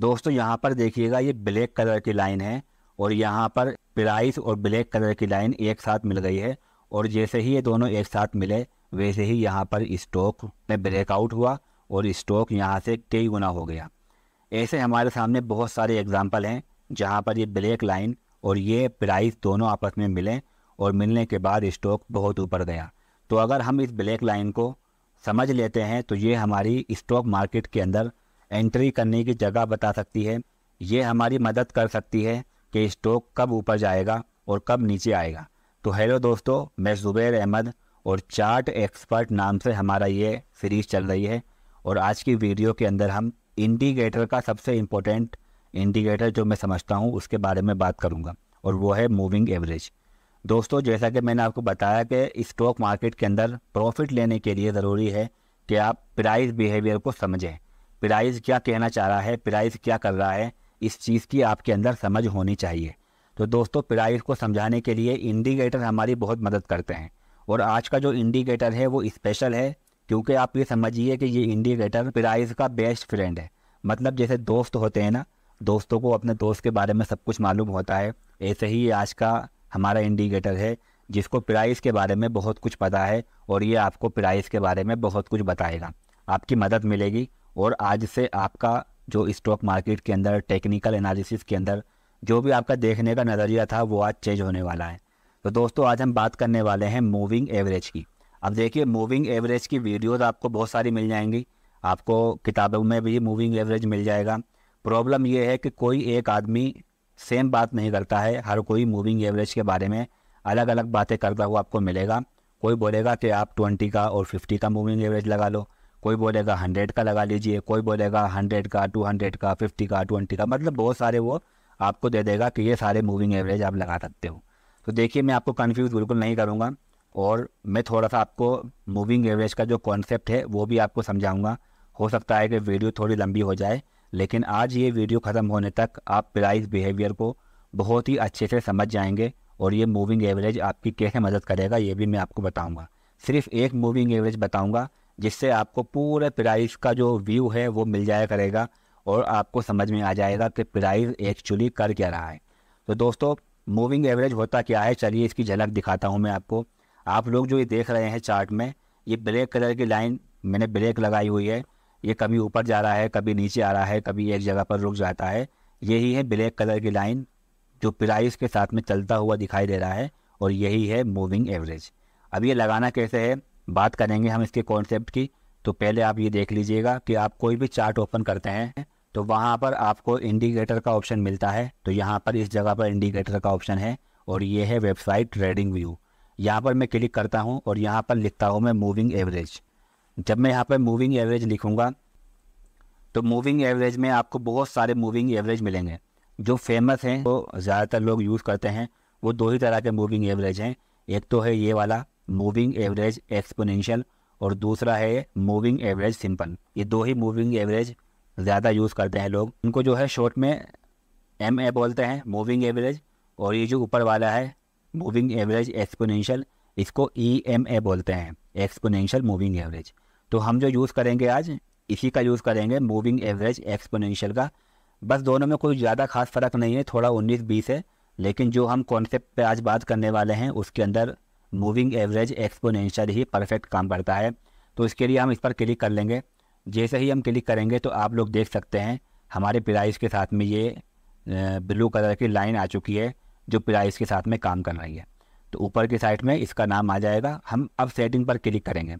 दोस्तों यहाँ पर देखिएगा ये ब्लैक कलर की लाइन है और यहाँ पर प्राइस और ब्लैक कलर की लाइन एक साथ मिल गई है और जैसे ही ये दोनों एक साथ मिले वैसे ही यहाँ पर स्टॉक में ब्रेकआउट हुआ और स्टॉक यहाँ से कई गुना हो गया ऐसे हमारे सामने बहुत सारे एग्जाम्पल हैं जहाँ पर ये ब्लैक लाइन और ये प्राइस दोनों आपस में मिलें और मिलने के बाद स्टॉक बहुत ऊपर गया तो अगर हम इस ब्लैक लाइन को समझ लेते हैं तो ये हमारी स्टॉक मार्केट के अंदर एंट्री करने की जगह बता सकती है ये हमारी मदद कर सकती है कि स्टॉक कब ऊपर जाएगा और कब नीचे आएगा तो हेलो दोस्तों मैं ज़ुबैर अहमद और चार्ट एक्सपर्ट नाम से हमारा ये सीरीज़ चल रही है और आज की वीडियो के अंदर हम इंडिकेटर का सबसे इम्पोर्टेंट इंडिकेटर जो मैं समझता हूँ उसके बारे में बात करूँगा और वो है मूविंग एवरेज दोस्तों जैसा कि मैंने आपको बताया कि स्टॉक मार्केट के अंदर प्रॉफिट लेने के लिए ज़रूरी है कि आप प्राइस बिहेवियर को समझें प्राइज़ क्या कहना चाह रहा है प्राइज़ क्या कर रहा है इस चीज़ की आपके अंदर समझ होनी चाहिए तो दोस्तों प्राइज़ को समझाने के लिए इंडिकेटर हमारी बहुत मदद करते हैं और आज का जो इंडिकेटर है वो स्पेशल है क्योंकि आप ये समझिए कि ये इंडिकेटर प्राइज़ का बेस्ट फ्रेंड है मतलब जैसे दोस्त होते हैं ना दोस्तों को अपने दोस्त के बारे में सब कुछ मालूम होता है ऐसे ही आज का हमारा इंडिकेटर है जिसको प्राइस के बारे में बहुत कुछ पता है और ये आपको प्राइस के बारे में बहुत कुछ बताएगा आपकी मदद मिलेगी और आज से आपका जो स्टॉक मार्केट के अंदर टेक्निकल एनालिसिस के अंदर जो भी आपका देखने का नज़रिया था वो आज चेंज होने वाला है तो दोस्तों आज हम बात करने वाले हैं मूविंग एवरेज की अब देखिए मूविंग एवरेज की वीडियोज़ आपको बहुत सारी मिल जाएंगी आपको किताबों में भी मूविंग एवरेज मिल जाएगा प्रॉब्लम यह है कि कोई एक आदमी सेम बात नहीं करता है हर कोई मूविंग एवरेज के बारे में अलग अलग बातें करता हुआ आपको मिलेगा कोई बोलेगा कि आप ट्वेंटी का और फिफ्टी का मूविंग एवरेज लगा लो कोई बोलेगा हंड्रेड का लगा लीजिए कोई बोलेगा हंड्रेड का टू हंड्रेड का फिफ्टी का ट्वेंटी का मतलब बहुत सारे वो आपको दे देगा कि ये सारे मूविंग एवरेज आप लगा सकते हो तो देखिए मैं आपको कन्फ्यूज़ बिल्कुल नहीं करूँगा और मैं थोड़ा सा आपको मूविंग एवरेज का जो कॉन्सेप्ट है वो भी आपको समझाऊँगा हो सकता है कि वीडियो थोड़ी लंबी हो जाए लेकिन आज ये वीडियो ख़त्म होने तक आप प्राइस बिहेवियर को बहुत ही अच्छे से समझ जाएंगे और ये मूविंग एवरेज आपकी कैसे मदद करेगा ये भी मैं आपको बताऊँगा सिर्फ एक मूविंग एवरेज बताऊँगा जिससे आपको पूरे प्राइस का जो व्यू है वो मिल जाया करेगा और आपको समझ में आ जाएगा कि प्राइस एक्चुअली कर क्या रहा है तो दोस्तों मूविंग एवरेज होता क्या है चलिए इसकी झलक दिखाता हूँ मैं आपको आप लोग जो ये देख रहे हैं चार्ट में ये ब्लैक कलर की लाइन मैंने ब्लैक लगाई हुई है ये कभी ऊपर जा रहा है कभी नीचे आ रहा है कभी एक जगह पर रुक जाता है यही है ब्लैक कलर की लाइन जो प्राइस के साथ में चलता हुआ दिखाई दे रहा है और यही है मूविंग एवरेज अब ये लगाना कैसे है बात करेंगे हम इसके कॉन्सेप्ट की तो पहले आप ये देख लीजिएगा कि आप कोई भी चार्ट ओपन करते हैं तो वहाँ पर आपको इंडिकेटर का ऑप्शन मिलता है तो यहाँ पर इस जगह पर इंडिकेटर का ऑप्शन है और ये है वेबसाइट ट्रेडिंग व्यू यहाँ पर मैं क्लिक करता हूँ और यहाँ पर लिखता हूँ मैं मूविंग एवरेज जब मैं यहाँ पर मूविंग एवरेज लिखूँगा तो मूविंग एवरेज में आपको बहुत सारे मूविंग एवरेज मिलेंगे जो फेमस हैं वो तो ज़्यादातर लोग यूज़ करते हैं वो दो ही तरह के मूविंग एवरेज हैं एक तो है ये वाला मूविंग एवरेज एक्सपोनेंशियल और दूसरा है मूविंग एवरेज सिंपल ये दो ही मूविंग एवरेज ज़्यादा यूज़ करते हैं लोग इनको जो है शॉर्ट में एम ए बोलते हैं मूविंग एवरेज और ये जो ऊपर वाला है मूविंग एवरेज एक्सपोनेंशियल इसको ई एम ए बोलते हैं एक्सपोनेंशियल मूविंग एवरेज तो हम जो यूज़ करेंगे आज इसी का यूज़ करेंगे मूविंग एवरेज एक्सपोनेंशियल का बस दोनों में कोई ज़्यादा खास फ़र्क नहीं है थोड़ा उन्नीस बीस है लेकिन जो हम कॉन्सेप्ट पे आज बात करने वाले हैं उसके अंदर मूविंग एवरेज एक्सपोनेंशियल ही परफेक्ट काम करता है तो इसके लिए हम इस पर क्लिक कर लेंगे जैसे ही हम क्लिक करेंगे तो आप लोग देख सकते हैं हमारे प्राइस के साथ में ये ब्लू कलर की लाइन आ चुकी है जो प्राइस के साथ में काम कर रही है तो ऊपर की साइड में इसका नाम आ जाएगा हम अब सेटिंग पर क्लिक करेंगे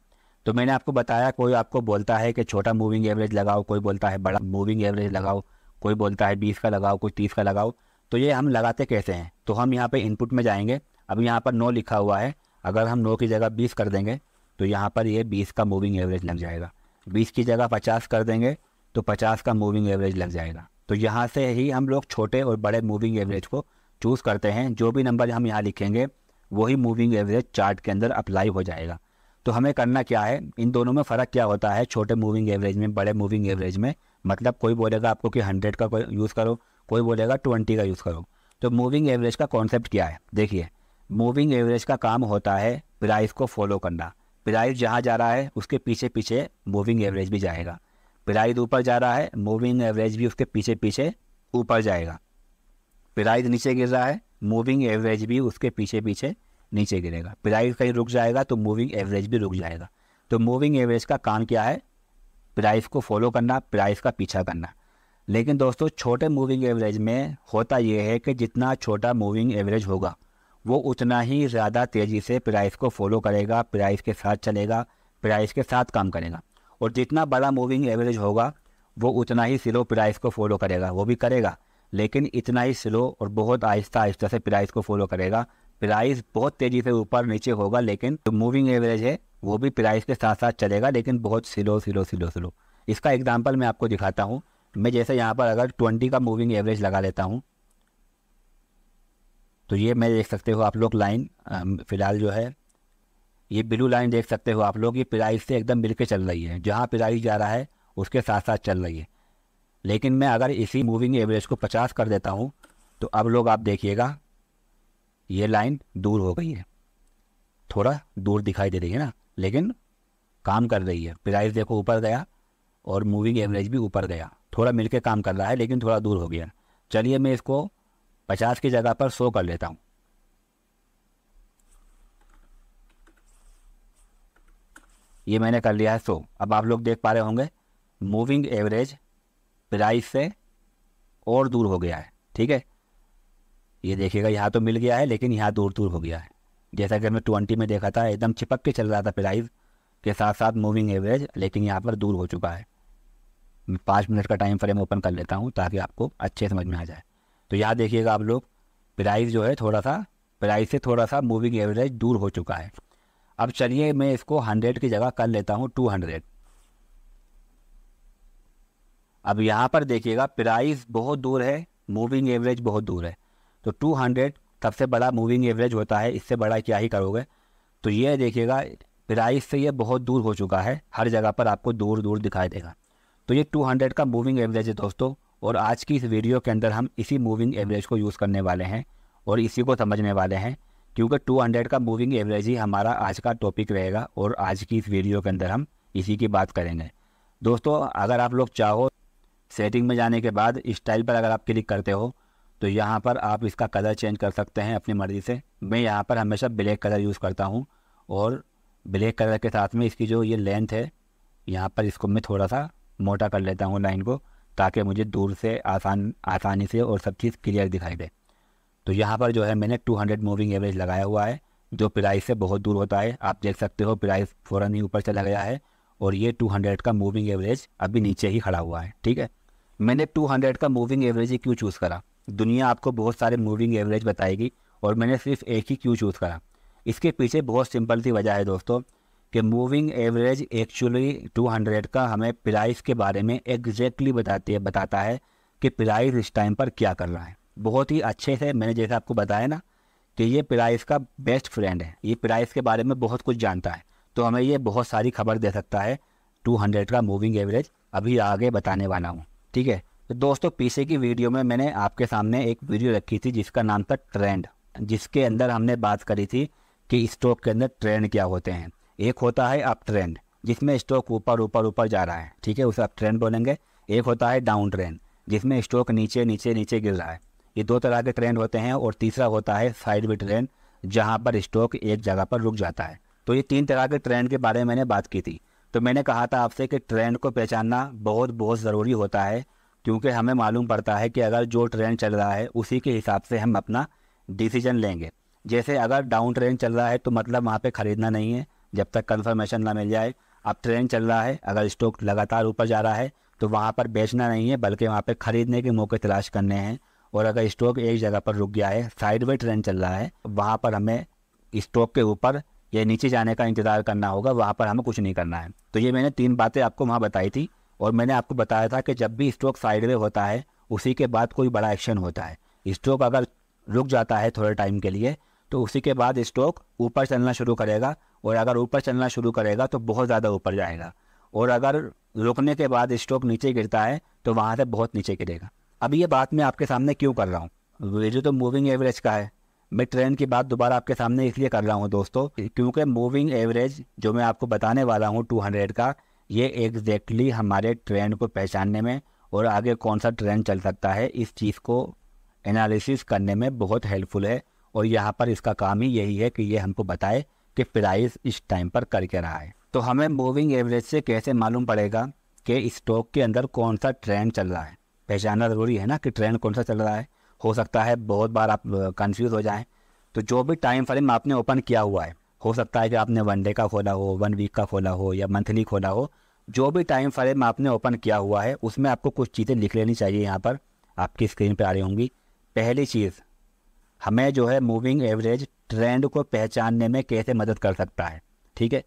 तो मैंने आपको बताया कोई आपको बोलता है कि छोटा मूविंग एवरेज लगाओ कोई बोलता है बड़ा मूविंग एवरेज लगाओ कोई बोलता है बीस का लगाओ कोई तीस का लगाओ तो ये हम लगाते कैसे हैं तो हम यहाँ पर इनपुट में जाएंगे अब यहाँ पर नौ लिखा हुआ है अगर हम नौ की जगह बीस कर देंगे तो यहाँ पर ये बीस का मूविंग एवरेज लग जाएगा बीस की जगह पचास कर देंगे तो पचास का मूविंग एवरेज लग जाएगा तो यहाँ से ही हम लोग छोटे और बड़े मूविंग एवरेज को चूज़ करते हैं जो भी नंबर हम यहाँ लिखेंगे वही मूविंग एवरेज चार्ट के अंदर अप्लाई हो जाएगा तो हमें करना क्या है इन दोनों में फ़र्क क्या होता है छोटे मूविंग एवरेज में बड़े मूविंग एवरेज में मतलब कोई बोलेगा आपको कि हंड्रेड का यूज़ करो कोई बोलेगा ट्वेंटी का यूज़ करो तो मूविंग एवरेज का कॉन्सेप्ट क्या है देखिए मूविंग एवरेज का काम होता है प्राइस को फॉलो करना प्राइस जहाँ जा रहा है उसके पीछे पीछे मूविंग एवरेज भी जाएगा प्राइस ऊपर जा रहा है मूविंग एवरेज भी उसके पीछे पीछे ऊपर जाएगा प्राइस नीचे गिर रहा है मूविंग एवरेज भी उसके पीछे पीछे नीचे गिरेगा प्राइस कहीं रुक जाएगा तो मूविंग एवरेज भी रुक जाएगा तो मूविंग एवरेज का काम क्या है प्राइस को फॉलो करना प्राइस का पीछा करना लेकिन दोस्तों छोटे मूविंग एवरेज में होता यह है कि जितना छोटा मूविंग एवरेज होगा वो उतना ही ज़्यादा तेज़ी से प्राइस को फॉलो करेगा प्राइस के साथ चलेगा प्राइस के साथ काम करेगा और जितना बड़ा मूविंग एवरेज होगा वो उतना ही स्लो प्राइस को फॉलो करेगा वो भी करेगा लेकिन इतना ही स्लो और बहुत आहिस्ता आहिस्ता से प्राइस को फॉलो करेगा प्राइस बहुत तेज़ी से ऊपर नीचे होगा लेकिन जो मूविंग एवरेज है वो भी प्राइस के साथ साथ चलेगा लेकिन बहुत स्लो स्लो स्लो स्लो इसका एग्जाम्पल मैं आपको दिखाता हूँ मैं जैसे यहाँ पर अगर ट्वेंटी का मूविंग एवरेज लगा लेता हूँ तो ये मैं देख सकते हो आप लोग लाइन फ़िलहाल जो है ये ब्लू लाइन देख सकते हो आप लोग ये प्राइस से एकदम मिलके चल रही है जहाँ प्राइस जा रहा है उसके साथ साथ चल रही है लेकिन मैं अगर इसी मूविंग एवरेज को पचास कर देता हूँ तो अब लोग आप देखिएगा ये लाइन दूर हो गई है थोड़ा दूर दिखाई दे रही है ना लेकिन काम कर रही है प्राइस देखो ऊपर गया और मूविंग एवरेज भी ऊपर गया थोड़ा मिलके काम कर रहा है लेकिन थोड़ा दूर हो गया चलिए मैं इसको पचास की जगह पर सौ कर लेता हूँ ये मैंने कर लिया है सो अब आप लोग देख पा रहे होंगे मूविंग एवरेज प्राइस से और दूर हो गया है ठीक है ये देखिएगा यहाँ तो मिल गया है लेकिन यहाँ दूर दूर हो गया है जैसा कि हमने ट्वेंटी में देखा था एकदम चिपक के चल रहा था प्राइस के साथ साथ मूविंग एवरेज लेकिन यहाँ पर दूर हो चुका है मैं पाँच मिनट का टाइम फ्रेम ओपन कर लेता हूँ ताकि आपको अच्छे समझ में आ जाए तो याद देखिएगा आप लोग प्राइस जो है थोड़ा सा प्राइस से थोड़ा सा मूविंग एवरेज दूर हो चुका है अब चलिए मैं इसको हंड्रेड की जगह कर लेता हूँ टू हंड्रेड अब यहाँ पर देखिएगा प्राइस बहुत दूर है मूविंग एवरेज बहुत दूर है तो टू हंड्रेड सबसे बड़ा मूविंग एवरेज होता है इससे बड़ा क्या ही करोगे तो ये देखिएगा प्राइस से ये बहुत दूर हो चुका है हर जगह पर आपको दूर दूर दिखाई देगा तो ये हंड्रेड का मूविंग एवरेज है दोस्तों और आज की इस वीडियो के अंदर हम इसी मूविंग एवरेज को यूज़ करने वाले हैं और इसी को समझने वाले हैं क्योंकि 200 का मूविंग एवरेज ही हमारा आज का टॉपिक रहेगा और आज की इस वीडियो के अंदर हम इसी की बात करेंगे दोस्तों अगर आप लोग चाहो सेटिंग में जाने के बाद स्टाइल पर अगर आप क्लिक करते हो तो यहाँ पर आप इसका कलर चेंज कर सकते हैं अपनी मर्ज़ी से मैं यहाँ पर हमेशा ब्लैक कलर यूज़ करता हूँ और ब्लैक कलर के साथ में इसकी जो ये लेंथ है यहाँ पर इसको मैं थोड़ा सा मोटा कर लेता हूँ लाइन को ताकि मुझे दूर से आसान आसानी से और सब चीज़ क्लियर दिखाई दे तो यहाँ पर जो है मैंने 200 मूविंग एवरेज लगाया हुआ है जो प्राइस से बहुत दूर होता है आप देख सकते हो प्राइस फ़ौरन ही ऊपर चला गया है और ये 200 का मूविंग एवरेज अभी नीचे ही खड़ा हुआ है ठीक है मैंने 200 का मूविंग एवरेज ही क्यों चूज़ करा दुनिया आपको बहुत सारे मूविंग एवरेज बताएगी और मैंने सिर्फ एक ही क्यों चूज़ करा इसके पीछे बहुत सिंपल सी वजह है दोस्तों कि मूविंग एवरेज एक्चुअली 200 का हमें प्राइस के बारे में एग्जैक्टली बताती है बताता है कि प्राइस इस टाइम पर क्या कर रहा है बहुत ही अच्छे से मैंने जैसे आपको बताया ना कि ये प्राइस का बेस्ट फ्रेंड है ये प्राइस के बारे में बहुत कुछ जानता है तो हमें ये बहुत सारी खबर दे सकता है 200 का मूविंग एवरेज अभी आगे बताने वाला हूँ ठीक है तो दोस्तों पीछे की वीडियो में मैंने आपके सामने एक वीडियो रखी थी जिसका नाम था ट्रेंड जिसके अंदर हमने बात करी थी कि स्टॉक के अंदर ट्रेंड क्या होते हैं एक होता है अप ट्रेंड जिसमें स्टॉक ऊपर ऊपर ऊपर जा रहा है ठीक है उसे अप ट्रेंड बोलेंगे एक होता है डाउन ट्रेंड जिसमें स्टॉक नीचे नीचे नीचे गिर रहा है ये दो तरह के ट्रेंड होते हैं और तीसरा होता है साइड वे ट्रेंड जहाँ पर स्टॉक एक जगह पर रुक जाता है तो ये तीन तरह के ट्रेंड के बारे में मैंने बात की थी तो मैंने कहा था आपसे कि ट्रेंड को पहचानना बहुत बहुत ज़रूरी होता है क्योंकि हमें मालूम पड़ता है कि अगर जो ट्रेंड चल रहा है उसी के हिसाब से हम अपना डिसीजन लेंगे जैसे अगर डाउन ट्रेंड चल रहा है तो मतलब वहाँ पे ख़रीदना नहीं है जब तक कन्फर्मेशन ना मिल जाए अब ट्रेन चल रहा है अगर स्टॉक लगातार ऊपर जा रहा है तो वहाँ पर बेचना नहीं है बल्कि वहाँ पर ख़रीदने के मौके तलाश करने हैं और अगर स्टॉक एक जगह पर रुक गया है साइड वे ट्रेंड चल रहा है वहाँ पर हमें स्टॉक के ऊपर या नीचे जाने का इंतज़ार करना होगा वहाँ पर हमें कुछ नहीं करना है तो ये मैंने तीन बातें आपको वहाँ बताई थी और मैंने आपको बताया था कि जब भी स्टॉक साइड वे होता है उसी के बाद कोई बड़ा एक्शन होता है स्टॉक अगर रुक जाता है थोड़े टाइम के लिए तो उसी के बाद स्टॉक ऊपर चलना शुरू करेगा और अगर ऊपर चलना शुरू करेगा तो बहुत ज़्यादा ऊपर जाएगा और अगर रुकने के बाद स्टॉक नीचे गिरता है तो वहाँ से बहुत नीचे गिरेगा अब ये बात मैं आपके सामने क्यों कर रहा हूँ वीडियो तो मूविंग एवरेज का है मैं ट्रेन की बात दोबारा आपके सामने इसलिए कर रहा हूँ दोस्तों क्योंकि मूविंग एवरेज जो मैं आपको बताने वाला हूँ टू हंड्रेड का ये एग्जैक्टली हमारे ट्रेंड को पहचानने में और आगे कौन सा ट्रेंड चल सकता है इस चीज़ को एनालिसिस करने में बहुत हेल्पफुल है और यहाँ पर इसका काम ही यही है कि ये हमको बताए कि प्राइस इस टाइम पर कर के रहा है तो हमें मूविंग एवरेज से कैसे मालूम पड़ेगा कि स्टॉक के अंदर कौन सा ट्रेंड चल रहा है पहचानना ज़रूरी है ना कि ट्रेंड कौन सा चल रहा है हो सकता है बहुत बार आप कन्फ्यूज़ हो जाएँ तो जो भी टाइम फ्रेम आपने ओपन किया हुआ है हो सकता है कि आपने वन डे का खोला हो वन वीक का खोला हो या मंथली खोला हो जो भी टाइम फ्रेम आपने ओपन किया हुआ है उसमें आपको कुछ चीज़ें लिख लेनी चाहिए यहाँ पर आपकी स्क्रीन पर आ रही होंगी पहली चीज़ हमें जो है मूविंग एवरेज ट्रेंड को पहचानने में कैसे मदद कर सकता है ठीक है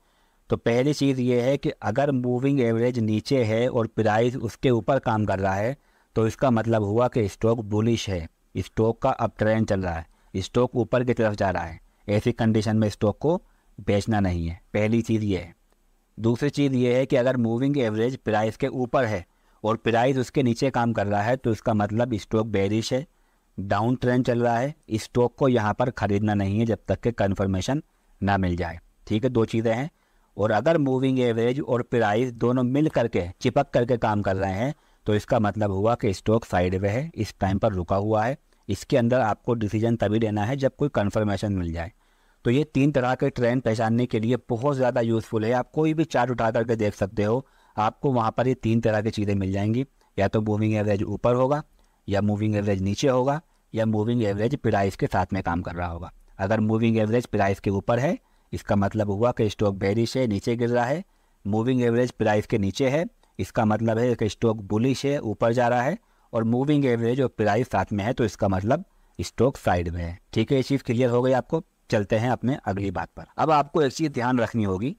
तो पहली चीज़ ये है कि अगर मूविंग एवरेज नीचे है और प्राइस उसके ऊपर काम कर रहा है तो इसका मतलब हुआ कि स्टॉक बुलिश है स्टॉक का अब ट्रेंड चल रहा है स्टॉक ऊपर की तरफ जा रहा है ऐसी कंडीशन में स्टॉक को बेचना नहीं है पहली चीज़ ये है दूसरी चीज़ ये है कि अगर मूविंग एवरेज प्राइस के ऊपर है और प्राइस उसके नीचे काम कर रहा है तो इसका मतलब स्टॉक बेरिश है डाउन ट्रेंड चल रहा है स्टॉक को यहाँ पर खरीदना नहीं है जब तक के कन्फर्मेशन ना मिल जाए ठीक है दो चीज़ें हैं और अगर मूविंग एवरेज और प्राइस दोनों मिल करके चिपक करके काम कर रहे हैं तो इसका मतलब हुआ कि स्टॉक साइड वे है इस टाइम पर रुका हुआ है इसके अंदर आपको डिसीजन तभी लेना है जब कोई कन्फर्मेशन मिल जाए तो ये तीन तरह के ट्रेंड पहचानने के लिए बहुत ज़्यादा यूज़फुल है आप कोई भी चार्ट उठा करके देख सकते हो आपको वहाँ पर ये तीन तरह की चीज़ें मिल जाएंगी या तो मूविंग एवरेज ऊपर होगा या मूविंग एवरेज नीचे होगा या मूविंग एवरेज प्राइस के साथ में काम कर रहा होगा अगर मूविंग एवरेज प्राइस के ऊपर है इसका मतलब हुआ कि स्टॉक बेरिश है नीचे गिर रहा है मूविंग एवरेज प्राइस के नीचे है इसका मतलब है कि स्टॉक बुलिश है ऊपर जा रहा है और मूविंग एवरेज और प्राइस साथ में है तो इसका मतलब स्टॉक साइड में है ठीक है ये चीज़ क्लियर हो गई आपको चलते हैं अपने अगली बात पर अब आपको एक चीज़ ध्यान रखनी होगी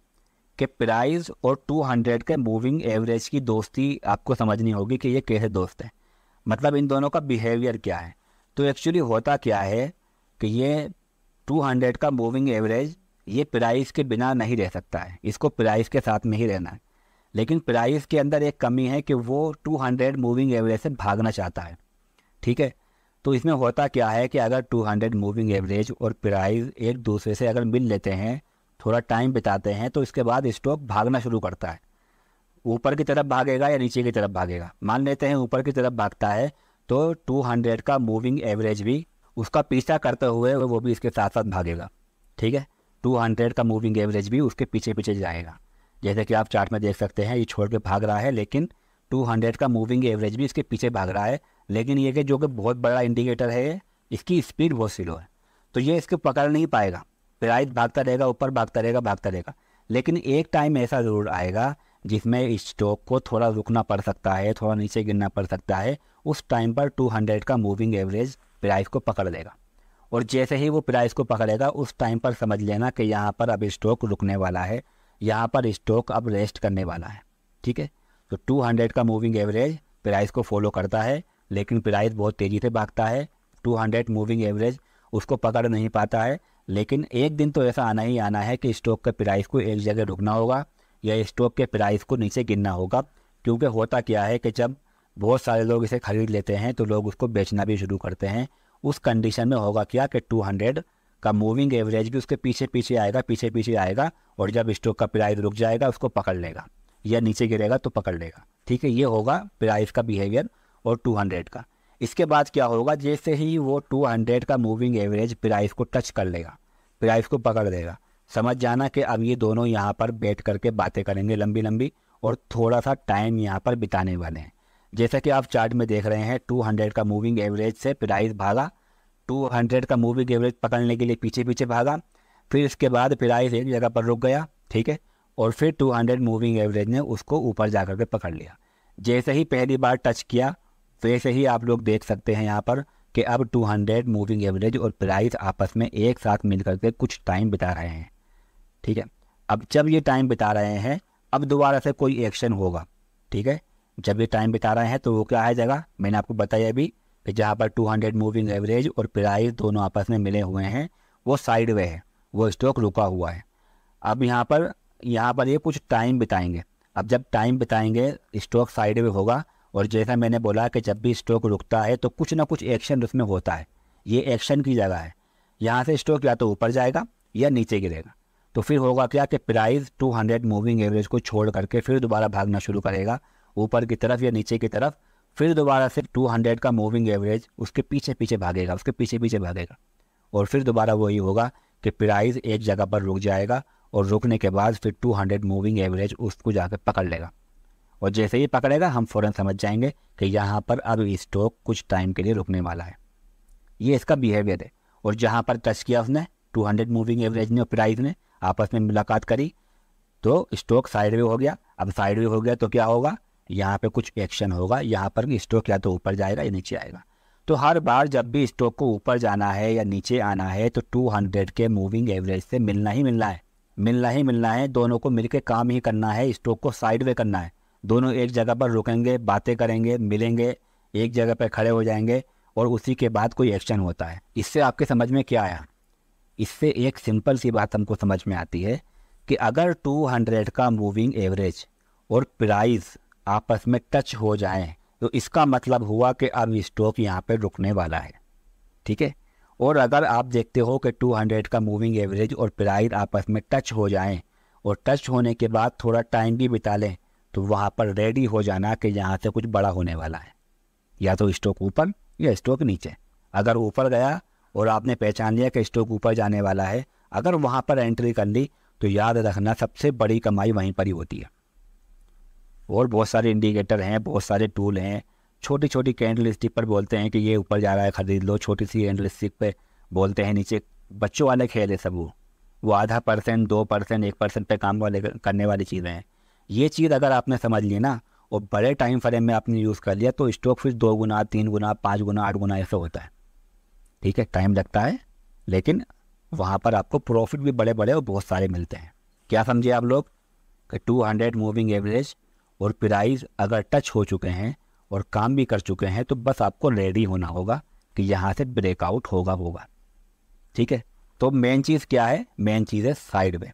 कि प्राइस और 200 के मूविंग एवरेज की दोस्ती आपको समझनी होगी कि ये कैसे दोस्त हैं मतलब इन दोनों का बिहेवियर क्या है तो एक्चुअली होता क्या है कि ये 200 का मूविंग एवरेज ये प्राइस के बिना नहीं रह सकता है इसको प्राइस के साथ में ही रहना है लेकिन प्राइस के अंदर एक कमी है कि वो 200 मूविंग एवरेज से भागना चाहता है ठीक है तो इसमें होता क्या है कि अगर 200 मूविंग एवरेज और प्राइस एक दूसरे से अगर मिल लेते हैं थोड़ा टाइम बिताते हैं तो इसके बाद स्टॉक भागना शुरू करता है ऊपर की तरफ भागेगा या नीचे की तरफ भागेगा मान लेते हैं ऊपर की तरफ भागता है तो 200 का मूविंग एवरेज भी उसका पीछा करते हुए वो भी इसके साथ साथ भागेगा ठीक है 200 का मूविंग एवरेज भी उसके पीछे पीछे जाएगा जैसे कि आप चार्ट में देख सकते हैं ये छोड़ के भाग रहा है लेकिन 200 का मूविंग एवरेज भी इसके पीछे भाग रहा है लेकिन ये कि जो कि बहुत बड़ा इंडिकेटर है इसकी स्पीड बहुत स्लो है तो ये इसको पकड़ नहीं पाएगा प्राइस भागता रहेगा ऊपर भागता रहेगा भागता रहेगा लेकिन एक टाइम ऐसा ज़रूर आएगा जिसमें स्टॉक को थोड़ा रुकना पड़ सकता है थोड़ा नीचे गिरना पड़ सकता है उस टाइम पर 200 का मूविंग एवरेज प्राइस को पकड़ लेगा और जैसे ही वो प्राइस को पकड़ेगा उस टाइम पर समझ लेना कि यहाँ पर अब स्टॉक रुकने वाला है यहाँ पर स्टॉक अब रेस्ट करने वाला है ठीक है तो 200 का मूविंग एवरेज प्राइस को फॉलो करता है लेकिन प्राइस बहुत तेज़ी से भागता है 200 मूविंग एवरेज उसको पकड़ नहीं पाता है लेकिन एक दिन तो ऐसा आना ही आना है कि स्टॉक के प्राइस को एक जगह रुकना होगा या स्टॉक के प्राइस को नीचे गिनना होगा क्योंकि होता क्या है कि जब बहुत सारे लोग इसे खरीद लेते हैं तो लोग उसको बेचना भी शुरू करते हैं उस कंडीशन में होगा क्या कि 200 का मूविंग एवरेज भी उसके पीछे पीछे आएगा पीछे पीछे आएगा और जब स्टॉक का प्राइस रुक जाएगा उसको पकड़ लेगा या नीचे गिरेगा तो पकड़ लेगा ठीक है ये होगा प्राइस का बिहेवियर और 200 का इसके बाद क्या होगा जैसे ही वो 200 का मूविंग एवरेज प्राइस को टच कर लेगा प्राइस को पकड़ लेगा समझ जाना कि अब ये दोनों यहाँ पर बैठ करके बातें करेंगे लंबी लंबी और थोड़ा सा टाइम यहाँ पर बिताने वाले हैं जैसा कि आप चार्ट में देख रहे हैं 200 का मूविंग एवरेज से प्राइस भागा 200 का मूविंग एवरेज पकड़ने के लिए पीछे पीछे भागा फिर इसके बाद प्राइस एक जगह पर रुक गया ठीक है और फिर 200 मूविंग एवरेज ने उसको ऊपर जा कर के पकड़ लिया जैसे ही पहली बार टच किया वैसे ही आप लोग देख सकते हैं यहाँ पर कि अब हंड्रेड मूविंग एवरेज और प्राइस आपस में एक साथ मिल करके कुछ टाइम बिता रहे हैं ठीक है अब जब ये टाइम बिता रहे हैं अब दोबारा से कोई एक्शन होगा ठीक है जब ये टाइम बिता रहे हैं तो वो क्या आ जाएगा मैंने आपको बताया अभी कि जहाँ पर 200 मूविंग एवरेज और प्राइस दोनों आपस में मिले हुए हैं वो साइड वे है वो स्टॉक रुका हुआ है अब यहाँ पर यहाँ पर ये कुछ टाइम बिताएंगे अब जब टाइम बिताएंगे स्टॉक साइड वे होगा और जैसा मैंने बोला कि जब भी स्टॉक रुकता है तो कुछ ना कुछ एक्शन उसमें होता है ये एक्शन की जगह है यहाँ से स्टॉक या तो ऊपर जाएगा या नीचे गिरेगा तो फिर होगा क्या कि प्राइस 200 मूविंग एवरेज को छोड़ करके फिर दोबारा भागना शुरू करेगा ऊपर की तरफ या नीचे की तरफ फिर दोबारा से 200 का मूविंग एवरेज उसके पीछे पीछे भागेगा उसके पीछे पीछे भागेगा और फिर दोबारा वही होगा कि प्राइस एक जगह पर रुक जाएगा और रुकने के बाद फिर 200 मूविंग एवरेज उसको जाकर पकड़ लेगा और जैसे ही पकड़ेगा हम फ़ौरन समझ जाएंगे कि यहाँ पर अब स्टॉक कुछ टाइम के लिए रुकने वाला है ये इसका बिहेवियर है और जहाँ पर टच किया उसने 200 मूविंग एवरेज ने और प्राइस ने आपस में मुलाकात करी तो स्टोक साइडवे हो गया अब साइडवे हो गया तो क्या होगा यहाँ पे कुछ एक्शन होगा यहाँ पर स्टोक या तो ऊपर जाएगा या नीचे आएगा तो हर बार जब भी स्टोक को ऊपर जाना है या नीचे आना है तो 200 के मूविंग एवरेज से मिलना ही मिलना है मिलना ही मिलना है दोनों को मिलके काम ही करना है स्टोक को साइड वे करना है दोनों एक जगह पर रुकेंगे बातें करेंगे मिलेंगे एक जगह पर खड़े हो जाएंगे और उसी के बाद कोई एक्शन होता है इससे आपके समझ में क्या आया इससे एक सिंपल सी बात हमको समझ में आती है कि अगर 200 का मूविंग एवरेज और प्राइस आपस में टच हो जाएं तो इसका मतलब हुआ कि अब स्टॉक यहाँ पर रुकने वाला है ठीक है और अगर आप देखते हो कि 200 का मूविंग एवरेज और प्राइस आपस में टच हो जाएं और टच होने के बाद थोड़ा टाइम भी बिता लें तो वहाँ पर रेडी हो जाना कि यहाँ से कुछ बड़ा होने वाला है या तो स्टॉक ऊपर या स्टॉक नीचे अगर ऊपर गया और आपने पहचान लिया कि स्टॉक ऊपर जाने वाला है अगर वहाँ पर एंट्री कर ली तो याद रखना सबसे बड़ी कमाई वहीं पर ही होती है और बहुत सारे इंडिकेटर हैं बहुत सारे टूल हैं छोटी छोटी कैंडल स्टिक पर बोलते हैं कि ये ऊपर जा रहा है ख़रीद लो छोटी सी कैंडल स्टिक पर बोलते हैं नीचे बच्चों वाले खेल है सब वो वो आधा परसेंट दो परसेंट एक परसेंट पर काम वाले करने वाली चीज़ें हैं ये चीज़ अगर आपने समझ ली ना और बड़े टाइम फ्रेम में आपने यूज़ कर लिया तो स्टॉक फिर दो गुना तीन गुना पाँच गुना आठ गुना ऐसा होता है ठीक है टाइम लगता है लेकिन वहाँ पर आपको प्रॉफिट भी बड़े बड़े और बहुत सारे मिलते हैं क्या समझे आप लोग कि 200 मूविंग एवरेज और प्राइस अगर टच हो चुके हैं और काम भी कर चुके हैं तो बस आपको रेडी होना होगा कि यहाँ से ब्रेकआउट होगा होगा ठीक है तो मेन चीज़ क्या है मेन चीज़ है साइड वे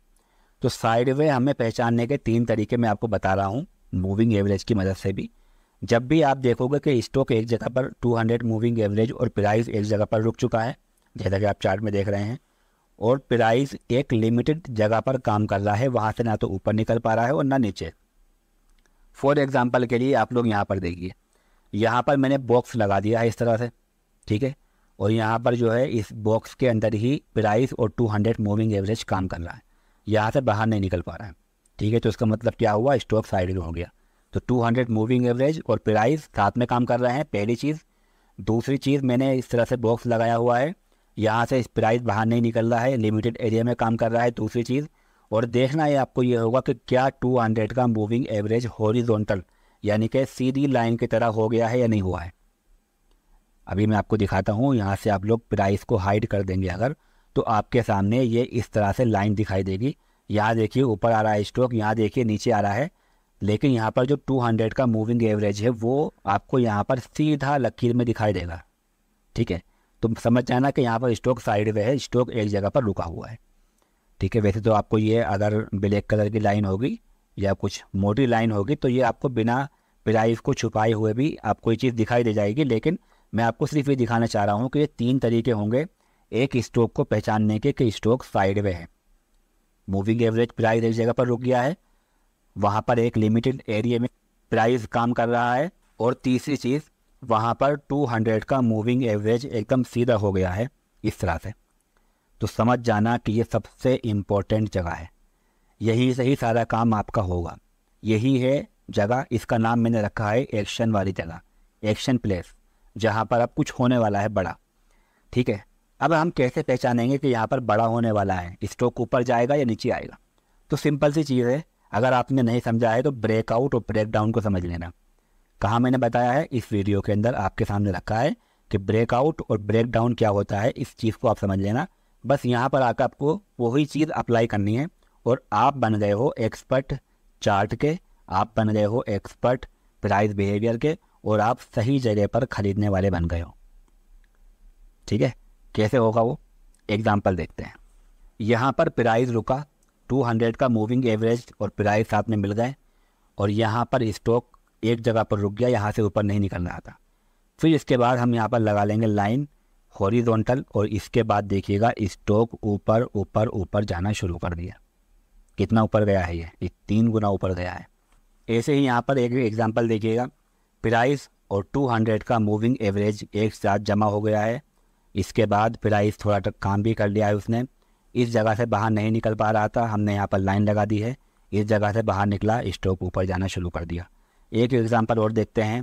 तो साइड वे हमें पहचानने के तीन तरीके मैं आपको बता रहा हूँ मूविंग एवरेज की मदद से भी जब भी आप देखोगे कि स्टॉक एक जगह पर 200 मूविंग एवरेज और प्राइस एक जगह पर रुक चुका है जैसा कि आप चार्ट में देख रहे हैं और प्राइस एक लिमिटेड जगह पर काम कर रहा है वहाँ से ना तो ऊपर निकल पा रहा है और ना नीचे फॉर एग्ज़ाम्पल के लिए आप लोग यहाँ पर देखिए यहाँ पर मैंने बॉक्स लगा दिया है इस तरह से ठीक है और यहाँ पर जो है इस बॉक्स के अंदर ही प्राइस और 200 मूविंग एवरेज काम कर रहा है यहाँ से बाहर नहीं निकल पा रहा है ठीक है तो इसका मतलब क्या हुआ स्टॉक साइड हो गया तो 200 मूविंग एवरेज और प्राइस साथ में काम कर रहे हैं पहली चीज़ दूसरी चीज़ मैंने इस तरह से बॉक्स लगाया हुआ है यहाँ से प्राइस बाहर नहीं निकल रहा है लिमिटेड एरिया में काम कर रहा है दूसरी चीज़ और देखना है आपको ये होगा कि क्या 200 का मूविंग एवरेज हॉरीजोंटल यानी कि सीधी लाइन की तरह हो गया है या नहीं हुआ है अभी मैं आपको दिखाता हूँ यहाँ से आप लोग प्राइस को हाइड कर देंगे अगर तो आपके सामने ये इस तरह से लाइन दिखाई देगी यहाँ देखिए ऊपर आ रहा है स्टॉक यहाँ देखिए नीचे आ रहा है लेकिन यहाँ पर जो 200 का मूविंग एवरेज है वो आपको यहाँ पर सीधा लकीर में दिखाई देगा ठीक है तो समझ जाना कि यहाँ पर स्टॉक साइड वे है स्टॉक एक जगह पर रुका हुआ है ठीक है वैसे तो आपको ये अदर ब्लैक कलर की लाइन होगी या कुछ मोटी लाइन होगी तो ये आपको बिना प्राइस को छुपाए हुए भी आपको ये चीज़ दिखाई दे जाएगी लेकिन मैं आपको सिर्फ ये दिखाना चाह रहा हूँ कि ये तीन तरीके होंगे एक स्टॉक को पहचानने के कि स्टॉक साइड वे है मूविंग एवरेज प्राइस एक जगह पर रुक गया है वहाँ पर एक लिमिटेड एरिया में प्राइस काम कर रहा है और तीसरी चीज़ वहाँ पर 200 का मूविंग एवरेज एकदम सीधा हो गया है इस तरह से तो समझ जाना कि ये सबसे इम्पोर्टेंट जगह है यही से ही सारा काम आपका होगा यही है जगह इसका नाम मैंने रखा है एक्शन वाली जगह एक्शन प्लेस जहाँ पर अब कुछ होने वाला है बड़ा ठीक है अब हम कैसे पहचानेंगे कि यहाँ पर बड़ा होने वाला है स्टॉक ऊपर जाएगा या नीचे आएगा तो सिंपल सी चीज़ है अगर आपने नहीं समझा है तो ब्रेकआउट और ब्रेकडाउन को समझ लेना कहाँ मैंने बताया है इस वीडियो के अंदर आपके सामने रखा है कि ब्रेकआउट और ब्रेकडाउन क्या होता है इस चीज़ को आप समझ लेना बस यहाँ पर आकर आपको वही चीज़ अप्लाई करनी है और आप बन गए हो एक्सपर्ट चार्ट के आप बन गए हो एक्सपर्ट प्राइस बिहेवियर के और आप सही जगह पर ख़रीदने वाले बन गए हो ठीक है कैसे होगा वो एग्ज़ाम्पल देखते हैं यहाँ पर प्राइस रुका 200 का मूविंग एवरेज और प्राइस साथ में मिल गए और यहाँ पर स्टॉक एक जगह पर रुक गया यहाँ से ऊपर नहीं निकल रहा था फिर इसके बाद हम यहाँ पर लगा लेंगे लाइन हॉरीजोंटल और इसके बाद देखिएगा स्टॉक ऊपर ऊपर ऊपर जाना शुरू कर दिया कितना ऊपर गया है ये ये तीन गुना ऊपर गया है ऐसे ही यहाँ पर एक एग्जाम्पल देखिएगा प्राइस और 200 का मूविंग एवरेज एक साथ जमा हो गया है इसके बाद प्राइस थोड़ा तक काम भी कर लिया है उसने इस जगह से बाहर नहीं निकल पा रहा था हमने यहाँ पर लाइन लगा दी है इस जगह से बाहर निकला स्टॉक ऊपर जाना शुरू कर दिया एक एग्ज़ाम्पल और देखते हैं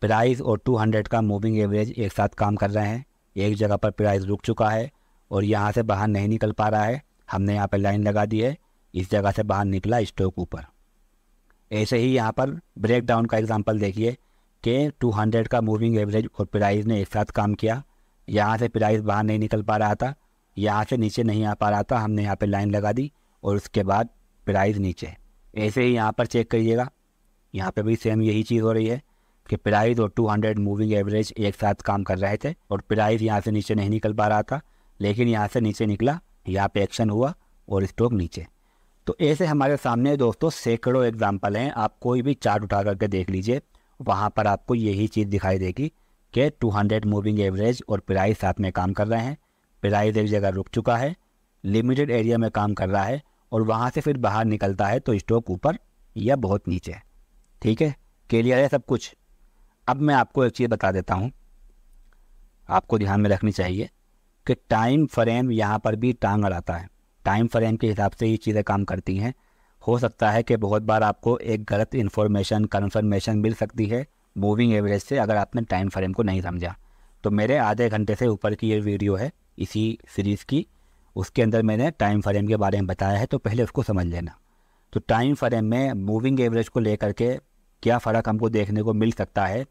प्राइस और 200 का मूविंग एवरेज एक साथ काम कर रहे हैं एक जगह पर प्राइस रुक चुका है और यहाँ से बाहर नहीं निकल पा रहा है हमने यहाँ पर लाइन लगा दी है इस जगह से बाहर निकला स्टॉक ऊपर ऐसे ही यहाँ पर ब्रेक डाउन का एग्ज़ाम्पल देखिए कि 200 का मूविंग एवरेज और प्राइस ने एक साथ काम किया यहाँ से प्राइस बाहर नहीं निकल पा रहा था यहाँ से नीचे नहीं आ पा रहा था हमने यहाँ पे लाइन लगा दी और उसके बाद प्राइस नीचे ऐसे ही यहाँ पर चेक करिएगा यहाँ पे भी सेम यही चीज़ हो रही है कि प्राइस और 200 मूविंग एवरेज एक साथ काम कर रहे थे और प्राइस यहाँ से नीचे नहीं निकल पा रहा था लेकिन यहाँ से नीचे निकला यहाँ पे एक्शन हुआ और स्टॉक नीचे तो ऐसे हमारे सामने दोस्तों सैकड़ों एग्जाम्पल हैं आप कोई भी चार्ट उठा करके देख लीजिए वहाँ पर आपको यही चीज़ दिखाई देगी कि 200 मूविंग एवरेज और प्राइस साथ में काम कर रहे हैं पिराइज एक जगह रुक चुका है लिमिटेड एरिया में काम कर रहा है और वहाँ से फिर बाहर निकलता है तो स्टॉक ऊपर या बहुत नीचे ठीक है क्लियर है सब कुछ अब मैं आपको एक चीज़ बता देता हूँ आपको ध्यान में रखनी चाहिए कि टाइम फ्रेम यहाँ पर भी टांग अड़ाता है टाइम फ्रेम के हिसाब से ये चीज़ें काम करती हैं हो सकता है कि बहुत बार आपको एक गलत इन्फॉर्मेशन कन्फर्मेशन मिल सकती है मूविंग एवरेज से अगर आपने टाइम फ्रेम को नहीं समझा तो मेरे आधे घंटे से ऊपर की ये वीडियो है इसी सीरीज़ की उसके अंदर मैंने टाइम फ्रेम के बारे में बताया है तो पहले उसको समझ लेना तो टाइम फ्रेम में मूविंग एवरेज को लेकर के क्या फ़र्क हमको देखने को मिल सकता है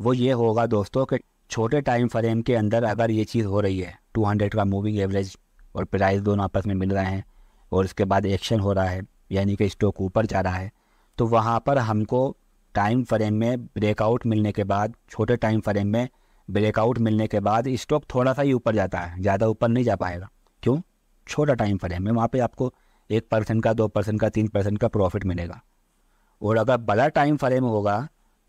वो ये होगा दोस्तों कि छोटे टाइम फ्रेम के अंदर अगर ये चीज़ हो रही है 200 का मूविंग एवरेज और प्राइस दोनों आपस में मिल रहे हैं और उसके बाद एक्शन हो रहा है यानी कि स्टॉक ऊपर जा रहा है तो वहाँ पर हमको टाइम फ्रेम में ब्रेकआउट मिलने के बाद छोटे टाइम फ्रेम में ब्रेकआउट मिलने के बाद स्टॉक थोड़ा सा ही ऊपर जाता है ज़्यादा ऊपर नहीं जा पाएगा क्यों छोटा टाइम फ्रेम है वहाँ पे आपको एक परसेंट का दो परसेंट का तीन परसेंट का प्रॉफिट मिलेगा और अगर बड़ा टाइम फ्रेम होगा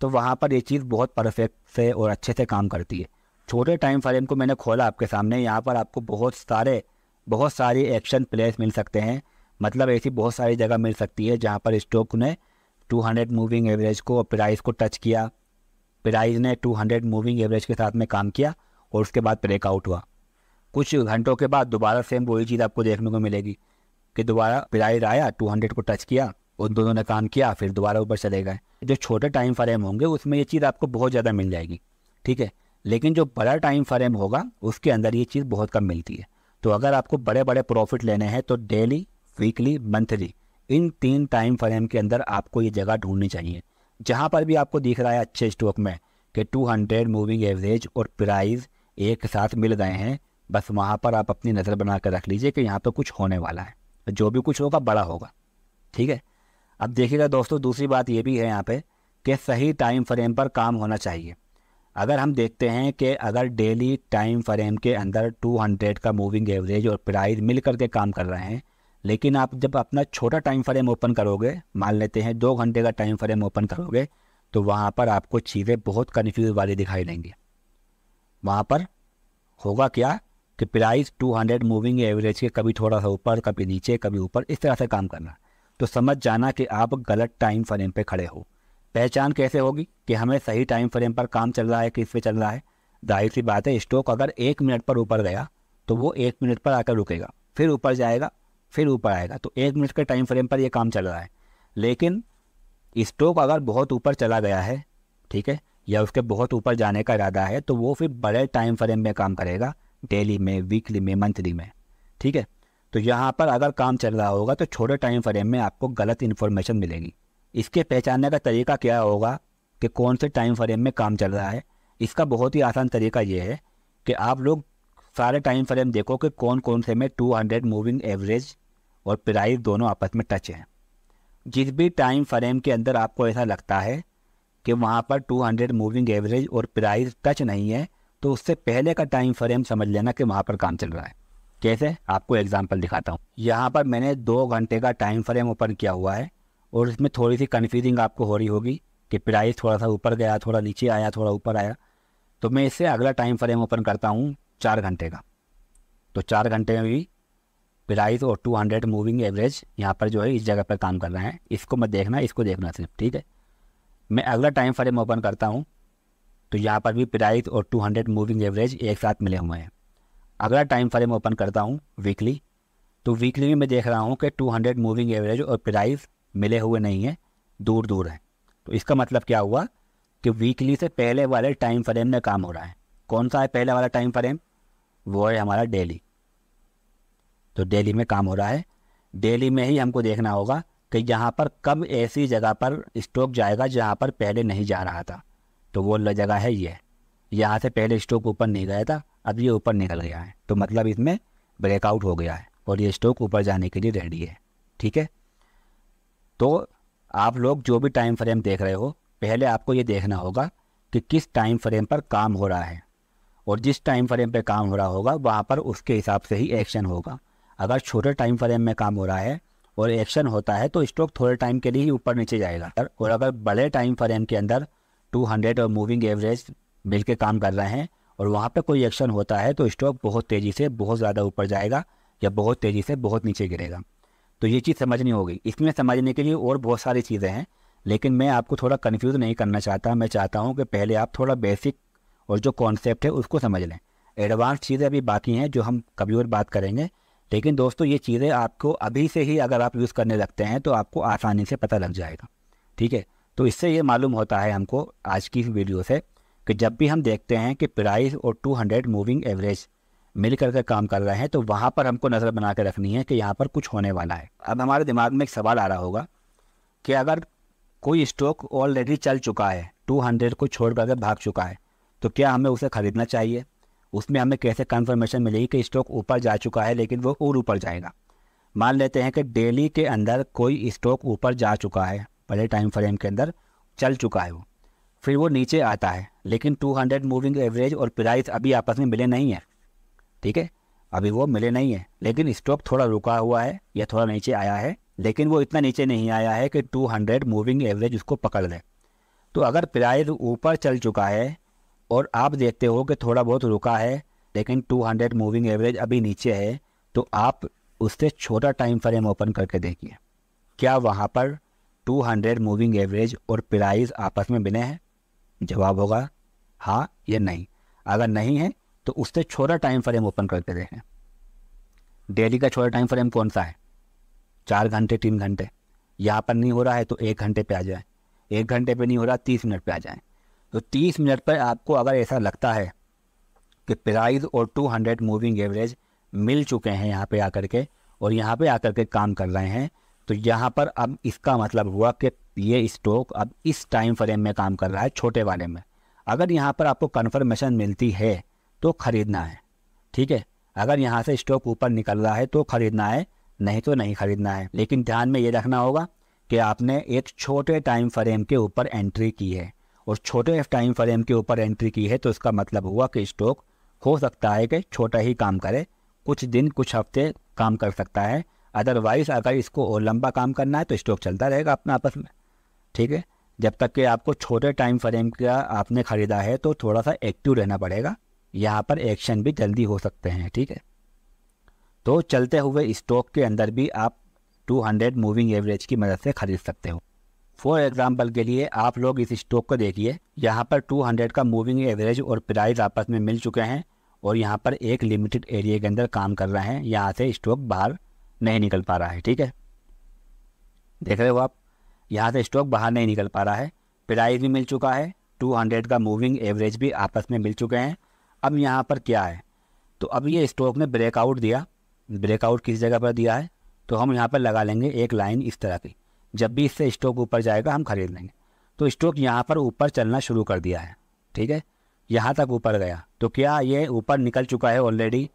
तो वहाँ पर ये चीज़ बहुत परफेक्ट से और अच्छे से काम करती है छोटे टाइम फ्रेम को मैंने खोला आपके सामने यहाँ पर आपको बहुत सारे बहुत सारी एक्शन प्लेस मिल सकते हैं मतलब ऐसी बहुत सारी जगह मिल सकती है जहाँ पर स्टॉक ने 200 मूविंग एवरेज को प्राइस को टच किया प्राइज ने 200 मूविंग एवरेज के साथ में काम किया और उसके बाद ब्रेकआउट हुआ कुछ घंटों के बाद दोबारा सेम वही चीज़ आपको देखने को मिलेगी कि दोबारा प्राइज आया 200 को टच किया उन दोनों ने काम किया फिर दोबारा ऊपर चले गए जो छोटे टाइम फ्रेम होंगे उसमें ये चीज़ आपको बहुत ज़्यादा मिल जाएगी ठीक है लेकिन जो बड़ा टाइम फ्रेम होगा उसके अंदर ये चीज़ बहुत कम मिलती है तो अगर आपको बड़े बड़े प्रॉफिट लेने हैं तो डेली वीकली मंथली इन तीन टाइम फ्रेम के अंदर आपको ये जगह ढूंढनी चाहिए जहाँ पर भी आपको दिख रहा है अच्छे स्टॉक में कि 200 मूविंग एवरेज और प्राइस एक साथ मिल गए हैं बस वहाँ पर आप अपनी नज़र बना कर रख लीजिए कि यहाँ पर कुछ होने वाला है जो भी कुछ होगा बड़ा होगा ठीक है अब देखिएगा दोस्तों दूसरी बात ये भी है यहाँ पर कि सही टाइम फ्रेम पर काम होना चाहिए अगर हम देखते हैं कि अगर डेली टाइम फ्रेम के अंदर 200 का मूविंग एवरेज और प्राइस मिल करके काम कर रहे हैं लेकिन आप जब अपना छोटा टाइम फ्रेम ओपन करोगे मान लेते हैं दो घंटे का टाइम फ्रेम ओपन करोगे तो वहाँ पर आपको चीज़ें बहुत कन्फ्यूज वाली दिखाई देंगी वहाँ पर होगा क्या कि प्राइस 200 मूविंग एवरेज के कभी थोड़ा सा ऊपर कभी नीचे कभी ऊपर इस तरह से काम करना तो समझ जाना कि आप गलत टाइम फ्रेम पे खड़े हो पहचान कैसे होगी कि हमें सही टाइम फ्रेम पर काम चल रहा है किस पर चल रहा है जाहिर सी बात है स्टॉक अगर एक मिनट पर ऊपर गया तो वो एक मिनट पर आकर रुकेगा फिर ऊपर जाएगा फिर ऊपर आएगा तो एक मिनट के टाइम फ्रेम पर यह काम चल रहा है लेकिन स्टॉक अगर बहुत ऊपर चला गया है ठीक है या उसके बहुत ऊपर जाने का इरादा है तो वो फिर बड़े टाइम फ्रेम में काम करेगा डेली में वीकली में मंथली में ठीक है तो यहाँ पर अगर काम चल रहा होगा तो छोटे टाइम फ्रेम में आपको गलत इन्फॉर्मेशन मिलेगी इसके पहचानने का तरीका क्या होगा कि कौन से टाइम फ्रेम में काम चल रहा है इसका बहुत ही आसान तरीका ये है कि आप लोग सारे टाइम फ्रेम देखो कि कौन कौन से में 200 मूविंग एवरेज और प्राइस दोनों आपस में टच हैं जिस भी टाइम फ्रेम के अंदर आपको ऐसा लगता है कि वहाँ पर 200 मूविंग एवरेज और प्राइस टच नहीं है तो उससे पहले का टाइम फ्रेम समझ लेना कि वहाँ पर काम चल रहा है कैसे आपको एग्जाम्पल दिखाता हूँ यहाँ पर मैंने दो घंटे का टाइम फ्रेम ओपन किया हुआ है और इसमें थोड़ी सी कन्फ्यूजिंग आपको हो रही होगी कि प्राइस थोड़ा सा ऊपर गया थोड़ा नीचे आया थोड़ा ऊपर आया तो मैं इससे अगला टाइम फ्रेम ओपन करता हूँ चार घंटे का तो चार घंटे में भी प्राइस और 200 मूविंग एवरेज यहाँ पर जो है इस जगह पर काम कर रहे हैं इसको मत देखना इसको देखना सिर्फ ठीक है मैं अगला टाइम फ्रेम ओपन करता हूँ तो यहाँ पर भी प्राइस और 200 मूविंग एवरेज एक साथ मिले हुए हैं अगला टाइम फ्रेम ओपन करता हूँ वीकली तो वीकली में मैं देख रहा हूँ कि हंड्रेड मूविंग एवरेज और प्राइस मिले हुए नहीं हैं दूर दूर हैं तो इसका मतलब क्या हुआ कि वीकली से पहले वाले टाइम फ्रेम में काम हो रहा है कौन सा है पहले वाला टाइम फ्रेम वो है हमारा डेली तो दिल्ली में काम हो रहा है दिल्ली में ही हमको देखना होगा कि यहाँ पर कब ऐसी जगह पर स्टॉक जाएगा जहाँ पर पहले नहीं जा रहा था तो वो जगह है ये यहाँ से पहले स्टॉक ऊपर नहीं गया था अब ये ऊपर निकल गया है तो मतलब इसमें ब्रेकआउट हो गया है और ये स्टॉक ऊपर जाने के लिए रेडी है ठीक है तो आप लोग जो भी टाइम फ्रेम देख रहे हो पहले आपको ये देखना होगा कि किस टाइम फ्रेम पर काम हो रहा है और जिस टाइम फ्रेम पर काम हो रहा होगा वहाँ पर उसके हिसाब से ही एक्शन होगा अगर छोटे टाइम फ्रेम में काम हो रहा है और एक्शन होता है तो स्टॉक थोड़े टाइम के लिए ही ऊपर नीचे जाएगा और अगर बड़े टाइम फ्रेम के अंदर 200 और मूविंग एवरेज मिल के काम कर रहे हैं और वहाँ पर कोई एक्शन होता है तो स्टॉक बहुत तेज़ी से बहुत ज़्यादा ऊपर जाएगा या बहुत तेज़ी से बहुत नीचे गिरेगा तो ये चीज़ समझनी होगी इसमें समझने के लिए और बहुत सारी चीज़ें हैं लेकिन मैं आपको थोड़ा कन्फ्यूज नहीं करना चाहता मैं चाहता हूँ कि पहले आप थोड़ा बेसिक और जो कॉन्सेप्ट है उसको समझ लें एडवांस चीज़ें अभी बाकी हैं जो हम कभी और बात करेंगे लेकिन दोस्तों ये चीज़ें आपको अभी से ही अगर आप यूज़ करने लगते हैं तो आपको आसानी से पता लग जाएगा ठीक है तो इससे ये मालूम होता है हमको आज की वीडियो से कि जब भी हम देखते हैं कि प्राइस और 200 मूविंग एवरेज मिल कर के काम कर रहे हैं तो वहाँ पर हमको नज़र बना के रखनी है कि यहाँ पर कुछ होने वाला है अब हमारे दिमाग में एक सवाल आ रहा होगा कि अगर कोई स्टॉक ऑलरेडी चल चुका है 200 को छोड़ करके भाग चुका है तो क्या हमें उसे ख़रीदना चाहिए उसमें हमें कैसे कन्फर्मेशन मिलेगी कि स्टॉक ऊपर जा चुका है लेकिन वो और ऊपर जाएगा मान लेते हैं कि डेली के अंदर कोई स्टॉक ऊपर जा चुका है पहले टाइम फ्रेम के अंदर चल चुका है वो फिर वो नीचे आता है लेकिन 200 मूविंग एवरेज और प्राइस अभी आपस में मिले नहीं है ठीक है अभी वो मिले नहीं है लेकिन स्टॉक थोड़ा रुका हुआ है या थोड़ा नीचे आया है लेकिन वो इतना नीचे नहीं आया है कि 200 मूविंग एवरेज उसको पकड़ ले तो अगर प्राइस ऊपर चल चुका है और आप देखते हो कि थोड़ा बहुत रुका है लेकिन 200 मूविंग एवरेज अभी नीचे है तो आप उससे छोटा टाइम फ्रेम ओपन करके देखिए क्या वहाँ पर 200 मूविंग एवरेज और प्राइस आपस में बिने हैं जवाब होगा हाँ या नहीं अगर नहीं है तो उससे छोटा टाइम फ्रेम ओपन करके देखें डेली का छोटा टाइम फ्रेम कौन सा है चार घंटे तीन घंटे यहाँ पर नहीं हो रहा है तो एक घंटे पे आ जाए एक घंटे पे नहीं हो रहा तीस मिनट पे आ जाए तो 30 मिनट पर आपको अगर ऐसा लगता है कि प्राइस और 200 मूविंग एवरेज मिल चुके हैं यहाँ पे आकर के और यहाँ पे आकर के काम कर रहे हैं तो यहाँ पर अब इसका मतलब हुआ कि ये स्टॉक अब इस टाइम फ्रेम में काम कर रहा है छोटे वाले में अगर यहाँ पर आपको कन्फर्मेशन मिलती है तो ख़रीदना है ठीक है अगर यहाँ से स्टॉक ऊपर निकल रहा है तो ख़रीदना है नहीं तो नहीं ख़रीदना है लेकिन ध्यान में ये रखना होगा कि आपने एक छोटे टाइम फ्रेम के ऊपर एंट्री की है और छोटे टाइम फ्रेम के ऊपर एंट्री की है तो इसका मतलब हुआ कि स्टॉक हो सकता है कि छोटा ही काम करे कुछ दिन कुछ हफ्ते काम कर सकता है अदरवाइज़ अगर इसको और लंबा काम करना है तो स्टॉक चलता रहेगा अपना आपस में ठीक है जब तक कि आपको छोटे टाइम फ्रेम का आपने ख़रीदा है तो थोड़ा सा एक्टिव रहना पड़ेगा यहाँ पर एक्शन भी जल्दी हो सकते हैं ठीक है तो चलते हुए स्टॉक के अंदर भी आप 200 मूविंग एवरेज की मदद से ख़रीद सकते हो फॉर एग्जाम्पल के लिए आप लोग इस स्टॉक को देखिए यहाँ पर 200 का मूविंग एवरेज और प्राइस आपस में मिल चुके हैं और यहाँ पर एक लिमिटेड एरिया के अंदर काम कर रहे हैं यहाँ से स्टॉक बाहर नहीं निकल पा रहा है ठीक है देख रहे हो आप यहाँ से स्टॉक बाहर नहीं निकल पा रहा है प्राइस भी मिल चुका है 200 का मूविंग एवरेज भी आपस में मिल चुके हैं अब यहाँ पर क्या है तो अब ये स्टॉक ने ब्रेकआउट दिया ब्रेकआउट किस जगह पर दिया है तो हम यहाँ पर लगा लेंगे एक लाइन इस तरह की जब भी इससे स्टॉक ऊपर जाएगा हम खरीद लेंगे तो स्टॉक यहाँ पर ऊपर चलना शुरू कर दिया है ठीक है यहाँ तक ऊपर गया तो क्या ये ऊपर निकल चुका है ऑलरेडी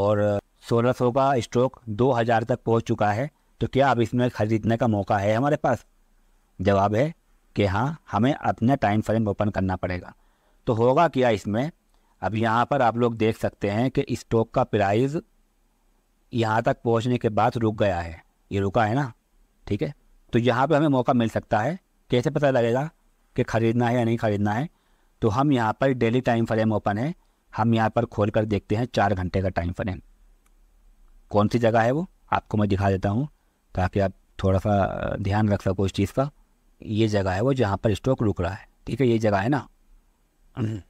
और सोलह सौ का स्टॉक दो हज़ार तक पहुँच चुका है तो क्या अब इसमें ख़रीदने का मौका है हमारे पास जवाब है कि हाँ हमें अपना टाइम फ्रेम ओपन करना पड़ेगा तो होगा क्या इसमें अब यहाँ पर आप लोग देख सकते हैं कि स्टॉक का प्राइस यहाँ तक पहुँचने के बाद रुक गया है ये रुका है ना ठीक है तो यहाँ पे हमें मौका मिल सकता है कैसे पता लगेगा कि ख़रीदना है या नहीं ख़रीदना है तो हम यहाँ पर डेली टाइम फ्रेम ओपन है हम यहाँ पर खोल कर देखते हैं चार घंटे का टाइम फ्रेम कौन सी जगह है वो आपको मैं दिखा देता हूँ ताकि आप थोड़ा सा ध्यान रख सको उस चीज़ का ये जगह है वो जहाँ पर स्टॉक रुक रहा है ठीक है ये जगह है ना हम्म।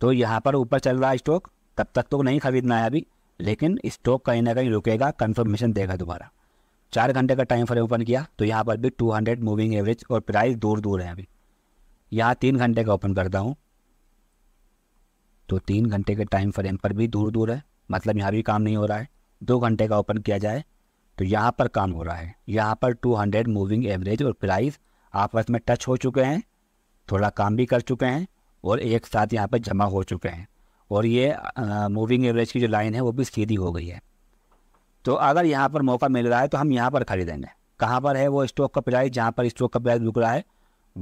तो यहाँ पर ऊपर चल रहा है स्टॉक तब तक तो नहीं ख़रीदना है अभी लेकिन स्टॉक कहीं ना कहीं रुकेगा कन्फर्मेशन देगा दोबारा चार घंटे का टाइम फ्रेम ओपन किया तो यहाँ पर भी टू हंड्रेड मूविंग एवरेज और प्राइस दूर दूर है अभी यहाँ तीन घंटे का ओपन करता हूँ तो तीन घंटे के टाइम फ्रेम पर भी दूर दूर है मतलब यहाँ भी काम नहीं हो रहा है दो घंटे का ओपन किया जाए तो यहाँ पर काम हो रहा है यहाँ पर 200 मूविंग एवरेज और प्राइस आपस में टच हो चुके हैं थोड़ा काम भी कर चुके हैं और एक साथ यहाँ पर जमा हो चुके हैं और ये मूविंग एवरेज की जो लाइन है वो भी सीधी हो गई है तो अगर यहाँ पर मौका मिल रहा है तो हम यहाँ पर खरीदेंगे कहाँ पर है वो स्टॉक का प्राइस जहाँ पर स्टॉक का प्राइस रुक रहा है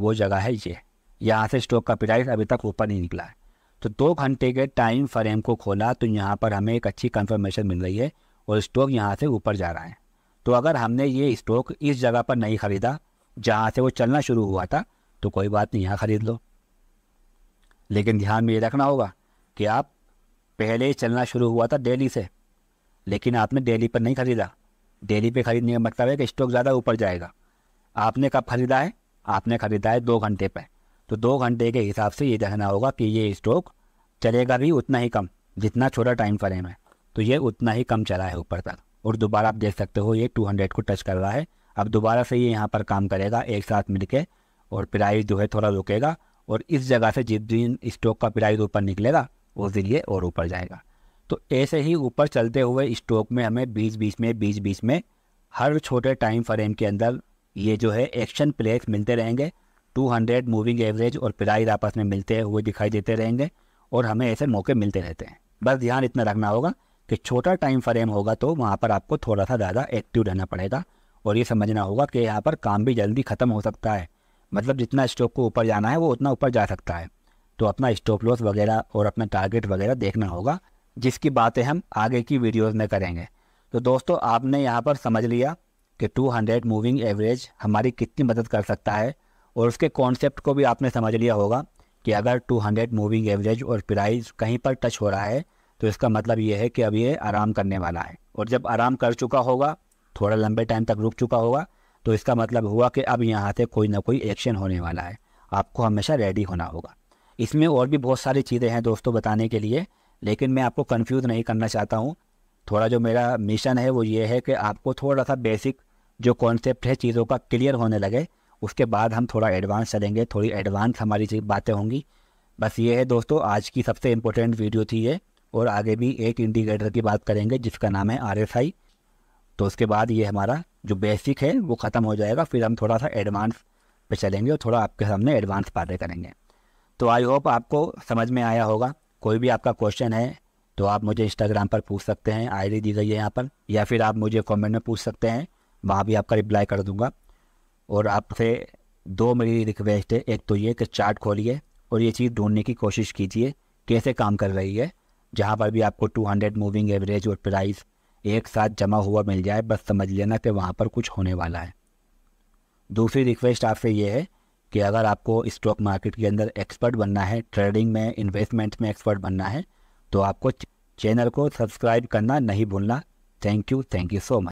वो जगह है ये यहाँ से स्टॉक का प्राइस अभी तक ऊपर नहीं निकला है तो दो घंटे के टाइम फ्रेम को खोला तो यहाँ पर हमें एक अच्छी कन्फर्मेशन मिल रही है और स्टॉक यहाँ से ऊपर जा रहा है तो अगर हमने ये स्टॉक इस जगह पर नहीं ख़रीदा जहाँ से वो चलना शुरू हुआ था तो कोई बात नहीं यहाँ ख़रीद लो लेकिन ध्यान में ये रखना होगा कि आप पहले ही चलना शुरू हुआ था डेली से लेकिन आपने डेली पर नहीं खरीदा डेली पे खरीदने का मतलब है कि स्टॉक ज़्यादा ऊपर जाएगा आपने कब खरीदा है आपने खरीदा है दो घंटे पर तो दो घंटे के हिसाब से ये देखना होगा कि ये स्टॉक चलेगा भी उतना ही कम जितना छोटा टाइम फ्रेम है तो ये उतना ही कम चला है ऊपर तक और दोबारा आप देख सकते हो ये 200 को टच कर रहा है अब दोबारा से ये यहाँ पर काम करेगा एक साथ मिल के और प्राइस जो है थोड़ा रुकेगा और इस जगह से जिस दिन स्टॉक का प्राइस ऊपर निकलेगा उस दिन ये और ऊपर जाएगा तो ऐसे ही ऊपर चलते हुए स्टॉक में हमें बीच बीच में बीच बीच में हर छोटे टाइम फ्रेम के अंदर ये जो है एक्शन प्लेस मिलते रहेंगे 200 मूविंग एवरेज और प्राइज आपस में मिलते हुए दिखाई देते रहेंगे और हमें ऐसे मौके मिलते रहते हैं बस ध्यान इतना रखना होगा कि छोटा टाइम फ्रेम होगा तो वहाँ पर आपको थोड़ा सा ज़्यादा एक्टिव रहना पड़ेगा और ये समझना होगा कि यहाँ पर काम भी जल्दी ख़त्म हो सकता है मतलब जितना स्टॉक को ऊपर जाना है वो उतना ऊपर जा सकता है तो अपना स्टॉप लॉस वगैरह और अपना टारगेट वगैरह देखना होगा जिसकी बातें हम आगे की वीडियोस में करेंगे तो दोस्तों आपने यहाँ पर समझ लिया कि 200 मूविंग एवरेज हमारी कितनी मदद कर सकता है और उसके कॉन्सेप्ट को भी आपने समझ लिया होगा कि अगर 200 मूविंग एवरेज और प्राइस कहीं पर टच हो रहा है तो इसका मतलब ये है कि अब ये आराम करने वाला है और जब आराम कर चुका होगा थोड़ा लंबे टाइम तक रुक चुका होगा तो इसका मतलब हुआ कि अब यहाँ से कोई ना कोई एक्शन होने वाला है आपको हमेशा रेडी होना होगा इसमें और भी बहुत सारी चीज़ें हैं दोस्तों बताने के लिए लेकिन मैं आपको कन्फ्यूज़ नहीं करना चाहता हूँ थोड़ा जो मेरा मिशन है वो ये है कि आपको थोड़ा सा बेसिक जो कॉन्सेप्ट है चीज़ों का क्लियर होने लगे उसके बाद हम थोड़ा एडवांस चलेंगे थोड़ी एडवांस हमारी बातें होंगी बस ये है दोस्तों आज की सबसे इम्पोर्टेंट वीडियो थी ये और आगे भी एक इंडिकेटर की बात करेंगे जिसका नाम है आर तो उसके बाद ये हमारा जो बेसिक है वो ख़त्म हो जाएगा फिर हम थोड़ा सा एडवांस पे चलेंगे और थोड़ा आपके सामने एडवांस बातें करेंगे तो आई होप आपको समझ में आया होगा कोई भी आपका क्वेश्चन है तो आप मुझे इंस्टाग्राम पर पूछ सकते हैं आईडी दी गई है यहाँ पर या फिर आप मुझे कमेंट में पूछ सकते हैं वहाँ भी आपका रिप्लाई कर दूँगा और आपसे दो मेरी रिक्वेस्ट है एक तो ये कि चार्ट खोलिए और ये चीज़ ढूंढने की कोशिश कीजिए कैसे काम कर रही है जहाँ पर भी आपको टू मूविंग एवरेज और प्राइस एक साथ जमा हुआ मिल जाए बस समझ लेना कि वहाँ पर कुछ होने वाला है दूसरी रिक्वेस्ट आपसे ये है कि अगर आपको स्टॉक मार्केट के अंदर एक्सपर्ट बनना है ट्रेडिंग में इन्वेस्टमेंट में एक्सपर्ट बनना है तो आपको चैनल को सब्सक्राइब करना नहीं भूलना thank you thank you so much